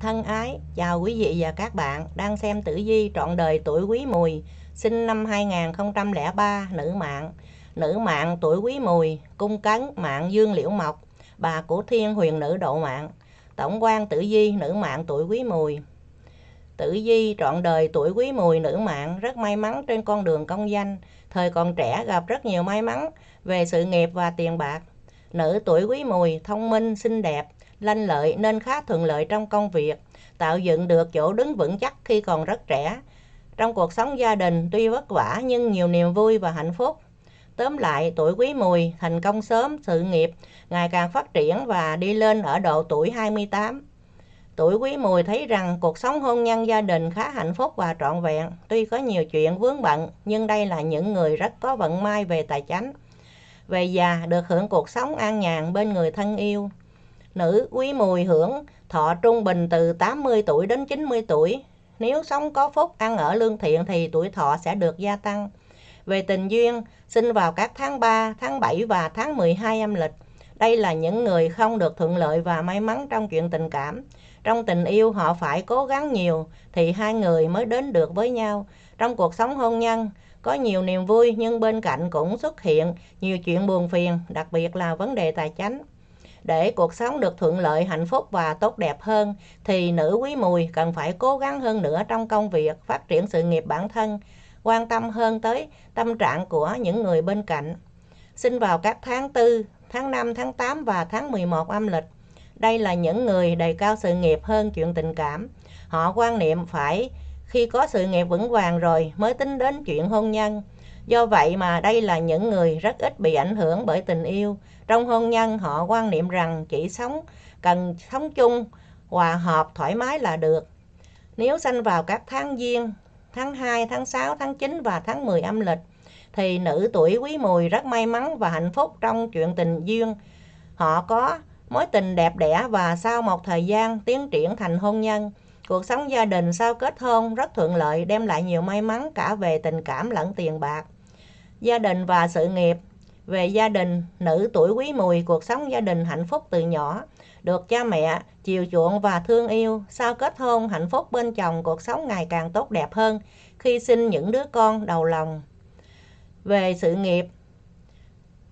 Thân ái, chào quý vị và các bạn đang xem tử vi trọn đời tuổi quý mùi, sinh năm 2003, nữ mạng. Nữ mạng tuổi quý mùi, cung cấn mạng dương liễu mộc, bà của thiên huyền nữ độ mạng. Tổng quan tử vi nữ mạng tuổi quý mùi. Tử vi trọn đời tuổi quý mùi nữ mạng rất may mắn trên con đường công danh, thời còn trẻ gặp rất nhiều may mắn về sự nghiệp và tiền bạc. Nữ tuổi quý mùi thông minh, xinh đẹp, lanh lợi nên khá thuận lợi trong công việc, tạo dựng được chỗ đứng vững chắc khi còn rất trẻ. Trong cuộc sống gia đình tuy vất vả nhưng nhiều niềm vui và hạnh phúc. Tóm lại, tuổi quý mùi, thành công sớm, sự nghiệp, ngày càng phát triển và đi lên ở độ tuổi 28. Tuổi quý mùi thấy rằng cuộc sống hôn nhân gia đình khá hạnh phúc và trọn vẹn. Tuy có nhiều chuyện vướng bận, nhưng đây là những người rất có vận may về tài chánh. Về già, được hưởng cuộc sống an nhàn bên người thân yêu nữ quý mùi hưởng thọ trung bình từ 80 tuổi đến 90 tuổi. Nếu sống có phúc ăn ở lương thiện thì tuổi thọ sẽ được gia tăng. Về tình duyên, sinh vào các tháng 3, tháng 7 và tháng 12 âm lịch. Đây là những người không được thuận lợi và may mắn trong chuyện tình cảm. Trong tình yêu họ phải cố gắng nhiều thì hai người mới đến được với nhau. Trong cuộc sống hôn nhân, có nhiều niềm vui nhưng bên cạnh cũng xuất hiện nhiều chuyện buồn phiền, đặc biệt là vấn đề tài chính để cuộc sống được thuận lợi, hạnh phúc và tốt đẹp hơn, thì nữ quý mùi cần phải cố gắng hơn nữa trong công việc, phát triển sự nghiệp bản thân, quan tâm hơn tới tâm trạng của những người bên cạnh. Sinh vào các tháng 4, tháng 5, tháng 8 và tháng 11 âm lịch. Đây là những người đề cao sự nghiệp hơn chuyện tình cảm. Họ quan niệm phải khi có sự nghiệp vững vàng rồi mới tính đến chuyện hôn nhân Do vậy mà đây là những người rất ít bị ảnh hưởng bởi tình yêu. Trong hôn nhân họ quan niệm rằng chỉ sống cần sống chung, hòa hợp, thoải mái là được. Nếu sanh vào các tháng giêng, tháng 2, tháng 6, tháng 9 và tháng 10 âm lịch thì nữ tuổi quý mùi rất may mắn và hạnh phúc trong chuyện tình duyên. Họ có mối tình đẹp đẽ và sau một thời gian tiến triển thành hôn nhân. Cuộc sống gia đình sau kết hôn rất thuận lợi đem lại nhiều may mắn cả về tình cảm lẫn tiền bạc gia đình và sự nghiệp về gia đình nữ tuổi quý mùi cuộc sống gia đình hạnh phúc từ nhỏ được cha mẹ chiều chuộng và thương yêu sau kết hôn hạnh phúc bên chồng cuộc sống ngày càng tốt đẹp hơn khi sinh những đứa con đầu lòng về sự nghiệp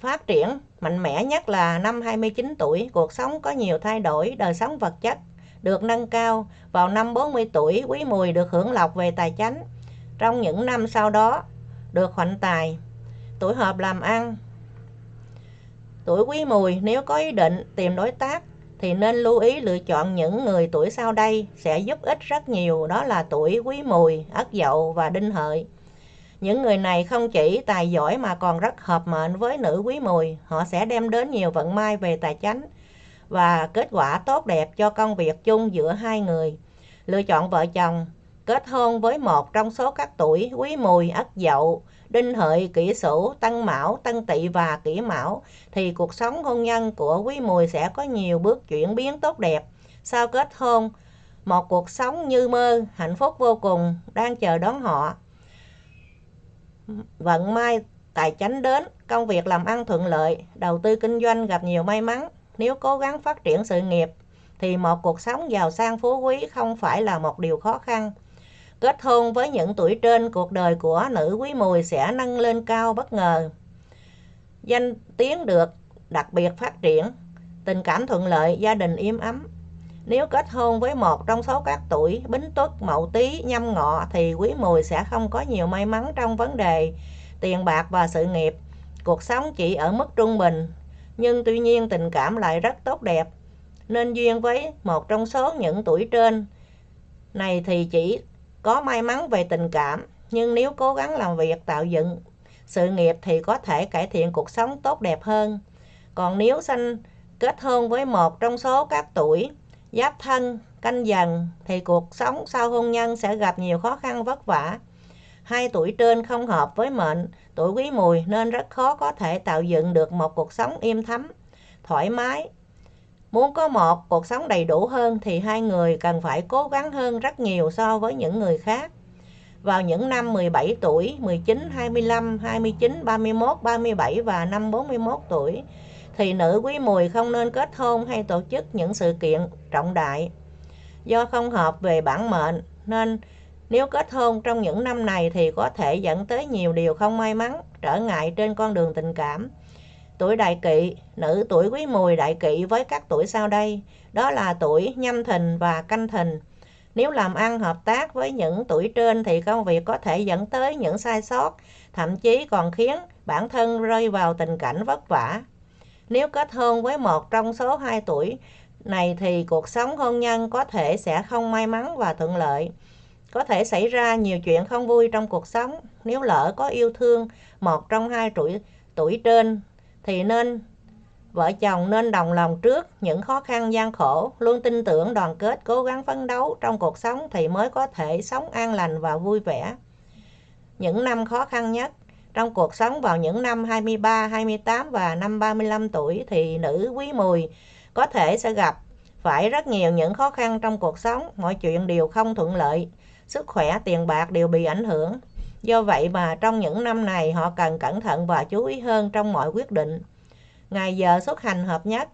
phát triển mạnh mẽ nhất là năm 29 tuổi cuộc sống có nhiều thay đổi đời sống vật chất được nâng cao vào năm 40 tuổi quý mùi được hưởng lộc về tài chánh trong những năm sau đó được hoạnh tài Tuổi hợp làm ăn Tuổi quý mùi nếu có ý định tìm đối tác thì nên lưu ý lựa chọn những người tuổi sau đây sẽ giúp ích rất nhiều đó là tuổi quý mùi, ất dậu và đinh hợi. Những người này không chỉ tài giỏi mà còn rất hợp mệnh với nữ quý mùi, họ sẽ đem đến nhiều vận may về tài chánh và kết quả tốt đẹp cho công việc chung giữa hai người. Lựa chọn vợ chồng kết hôn với một trong số các tuổi quý mùi, ất dậu, đinh hợi, kỷ sửu, tân mão, tân tỵ và kỷ mão thì cuộc sống hôn nhân của quý mùi sẽ có nhiều bước chuyển biến tốt đẹp. Sau kết hôn, một cuộc sống như mơ, hạnh phúc vô cùng đang chờ đón họ. Vận may tài chánh đến, công việc làm ăn thuận lợi, đầu tư kinh doanh gặp nhiều may mắn. Nếu cố gắng phát triển sự nghiệp thì một cuộc sống giàu sang phú quý không phải là một điều khó khăn. Kết hôn với những tuổi trên, cuộc đời của nữ quý mùi sẽ nâng lên cao bất ngờ. Danh tiếng được đặc biệt phát triển, tình cảm thuận lợi, gia đình im ấm. Nếu kết hôn với một trong số các tuổi bính tuất, mậu tý, nhâm ngọ thì quý mùi sẽ không có nhiều may mắn trong vấn đề tiền bạc và sự nghiệp. Cuộc sống chỉ ở mức trung bình, nhưng tuy nhiên tình cảm lại rất tốt đẹp. Nên duyên với một trong số những tuổi trên này thì chỉ có may mắn về tình cảm, nhưng nếu cố gắng làm việc tạo dựng sự nghiệp thì có thể cải thiện cuộc sống tốt đẹp hơn. Còn nếu sanh kết hôn với một trong số các tuổi giáp thân, canh dần thì cuộc sống sau hôn nhân sẽ gặp nhiều khó khăn vất vả. Hai tuổi trên không hợp với mệnh, tuổi quý mùi nên rất khó có thể tạo dựng được một cuộc sống im thấm, thoải mái, Muốn có một cuộc sống đầy đủ hơn thì hai người cần phải cố gắng hơn rất nhiều so với những người khác. Vào những năm 17 tuổi, 19, 25, 29, 31, 37 và năm 41 tuổi thì nữ quý mùi không nên kết hôn hay tổ chức những sự kiện trọng đại. Do không hợp về bản mệnh nên nếu kết hôn trong những năm này thì có thể dẫn tới nhiều điều không may mắn, trở ngại trên con đường tình cảm Tuổi đại kỵ, nữ tuổi quý mùi đại kỵ với các tuổi sau đây, đó là tuổi nhâm thìn và canh thìn. Nếu làm ăn hợp tác với những tuổi trên thì công việc có thể dẫn tới những sai sót, thậm chí còn khiến bản thân rơi vào tình cảnh vất vả. Nếu kết hôn với một trong số hai tuổi này thì cuộc sống hôn nhân có thể sẽ không may mắn và thuận lợi. Có thể xảy ra nhiều chuyện không vui trong cuộc sống nếu lỡ có yêu thương một trong hai tuổi, tuổi trên thì nên vợ chồng nên đồng lòng trước những khó khăn gian khổ luôn tin tưởng đoàn kết cố gắng phấn đấu trong cuộc sống thì mới có thể sống an lành và vui vẻ những năm khó khăn nhất trong cuộc sống vào những năm 23, 28 và năm 35 tuổi thì nữ quý mùi có thể sẽ gặp phải rất nhiều những khó khăn trong cuộc sống, mọi chuyện đều không thuận lợi, sức khỏe, tiền bạc đều bị ảnh hưởng. Do vậy mà trong những năm này họ cần cẩn thận và chú ý hơn trong mọi quyết định. Ngày giờ xuất hành hợp nhất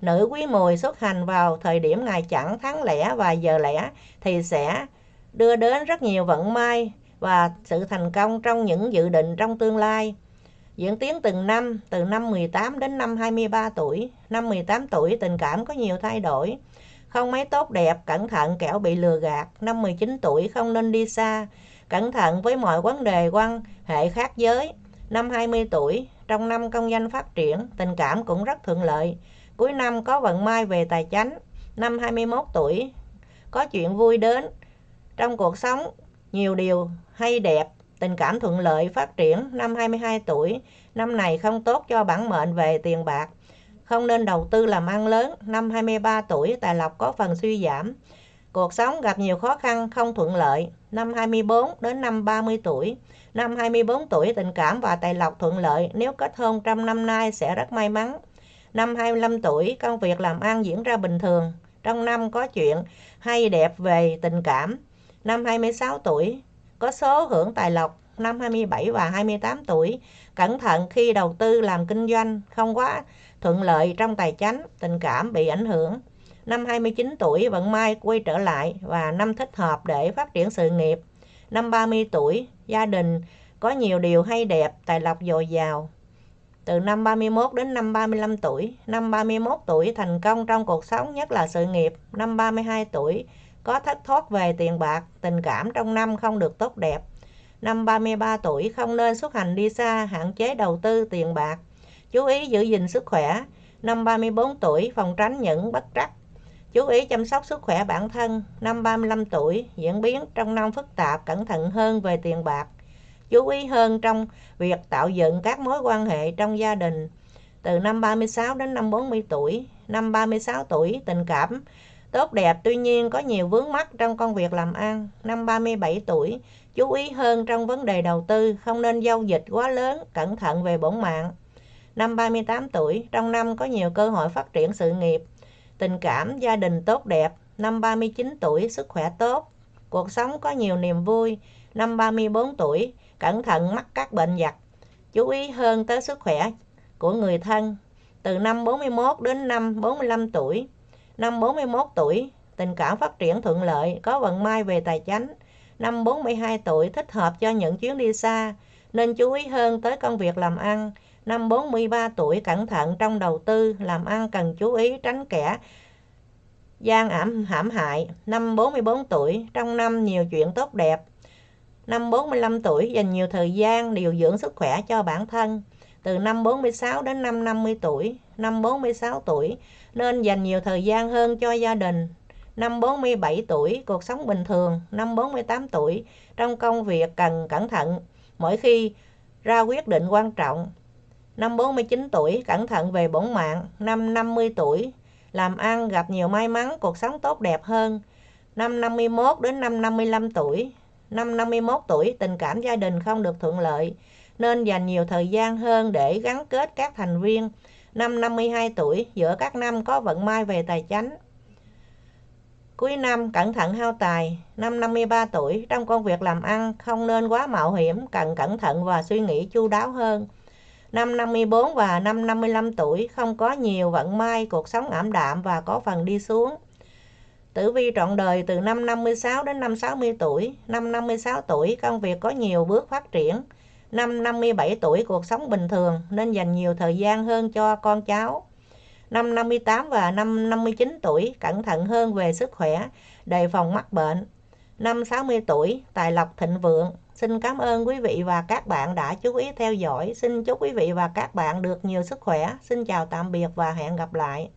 Nữ quý mùi xuất hành vào thời điểm ngày chẳng tháng lẻ và giờ lẻ thì sẽ đưa đến rất nhiều vận may và sự thành công trong những dự định trong tương lai. Diễn tiến từng năm, từ năm 18 đến năm 23 tuổi. Năm 18 tuổi tình cảm có nhiều thay đổi. Không mấy tốt đẹp, cẩn thận kẻo bị lừa gạt. Năm 19 tuổi không nên đi xa cẩn thận với mọi vấn đề quan hệ khác giới. Năm 20 tuổi, trong năm công danh phát triển, tình cảm cũng rất thuận lợi. Cuối năm có vận may về tài chánh. Năm 21 tuổi, có chuyện vui đến. Trong cuộc sống, nhiều điều hay đẹp, tình cảm thuận lợi phát triển. Năm 22 tuổi, năm này không tốt cho bản mệnh về tiền bạc. Không nên đầu tư làm ăn lớn. Năm 23 tuổi, tài lộc có phần suy giảm. Cuộc sống gặp nhiều khó khăn, không thuận lợi. Năm 24 đến năm 30 tuổi. Năm 24 tuổi tình cảm và tài lộc thuận lợi. Nếu kết hôn trong năm nay sẽ rất may mắn. Năm 25 tuổi, công việc làm ăn diễn ra bình thường. Trong năm có chuyện hay đẹp về tình cảm. Năm 26 tuổi, có số hưởng tài lộc. Năm 27 và 28 tuổi, cẩn thận khi đầu tư làm kinh doanh, không quá thuận lợi trong tài chính tình cảm bị ảnh hưởng. Năm 29 tuổi, Vận May quay trở lại và năm thích hợp để phát triển sự nghiệp. Năm 30 tuổi, gia đình có nhiều điều hay đẹp, tài lộc dồi dào. Từ năm 31 đến năm 35 tuổi, năm 31 tuổi thành công trong cuộc sống nhất là sự nghiệp, năm 32 tuổi có thất thoát về tiền bạc, tình cảm trong năm không được tốt đẹp. Năm 33 tuổi không nên xuất hành đi xa, hạn chế đầu tư tiền bạc, chú ý giữ gìn sức khỏe. Năm 34 tuổi phòng tránh những bất trắc Chú ý chăm sóc sức khỏe bản thân, năm 35 tuổi, diễn biến trong năm phức tạp, cẩn thận hơn về tiền bạc. Chú ý hơn trong việc tạo dựng các mối quan hệ trong gia đình. Từ năm 36 đến năm 40 tuổi, năm 36 tuổi, tình cảm tốt đẹp tuy nhiên có nhiều vướng mắc trong công việc làm ăn. Năm 37 tuổi, chú ý hơn trong vấn đề đầu tư, không nên giao dịch quá lớn, cẩn thận về bổn mạng. Năm 38 tuổi, trong năm có nhiều cơ hội phát triển sự nghiệp tình cảm, gia đình tốt đẹp, năm 39 tuổi, sức khỏe tốt, cuộc sống có nhiều niềm vui, năm 34 tuổi, cẩn thận mắc các bệnh vặt, chú ý hơn tới sức khỏe của người thân, từ năm 41 đến năm 45 tuổi. Năm 41 tuổi, tình cảm phát triển thuận lợi, có vận may về tài chánh. Năm 42 tuổi thích hợp cho những chuyến đi xa, nên chú ý hơn tới công việc làm ăn. Năm 43 tuổi cẩn thận trong đầu tư, làm ăn cần chú ý tránh kẻ gian ảm hãm hại. Năm 44 tuổi, trong năm nhiều chuyện tốt đẹp. Năm 45 tuổi dành nhiều thời gian điều dưỡng sức khỏe cho bản thân. Từ năm 46 đến năm 50 tuổi, năm 46 tuổi nên dành nhiều thời gian hơn cho gia đình. Năm 47 tuổi, cuộc sống bình thường, năm 48 tuổi, trong công việc cần cẩn thận mỗi khi ra quyết định quan trọng. Năm 49 tuổi, cẩn thận về bổn mạng. Năm 50 tuổi, làm ăn, gặp nhiều may mắn, cuộc sống tốt đẹp hơn. Năm 51 đến năm 55 tuổi, năm 51 tuổi, tình cảm gia đình không được thuận lợi, nên dành nhiều thời gian hơn để gắn kết các thành viên. Năm 52 tuổi, giữa các năm có vận may về tài chính Cuối năm, cẩn thận hao tài. Năm 53 tuổi, trong công việc làm ăn, không nên quá mạo hiểm, cần cẩn thận và suy nghĩ chu đáo hơn. Năm 54 và năm 55 tuổi, không có nhiều vận may, cuộc sống ảm đạm và có phần đi xuống. Tử vi trọn đời từ năm 56 đến năm 60 tuổi. Năm 56 tuổi, công việc có nhiều bước phát triển. Năm 57 tuổi, cuộc sống bình thường, nên dành nhiều thời gian hơn cho con cháu năm 58 và năm 59 tuổi cẩn thận hơn về sức khỏe, đề phòng mắc bệnh. Năm 60 tuổi, tài lộc thịnh vượng. Xin cảm ơn quý vị và các bạn đã chú ý theo dõi. Xin chúc quý vị và các bạn được nhiều sức khỏe. Xin chào tạm biệt và hẹn gặp lại.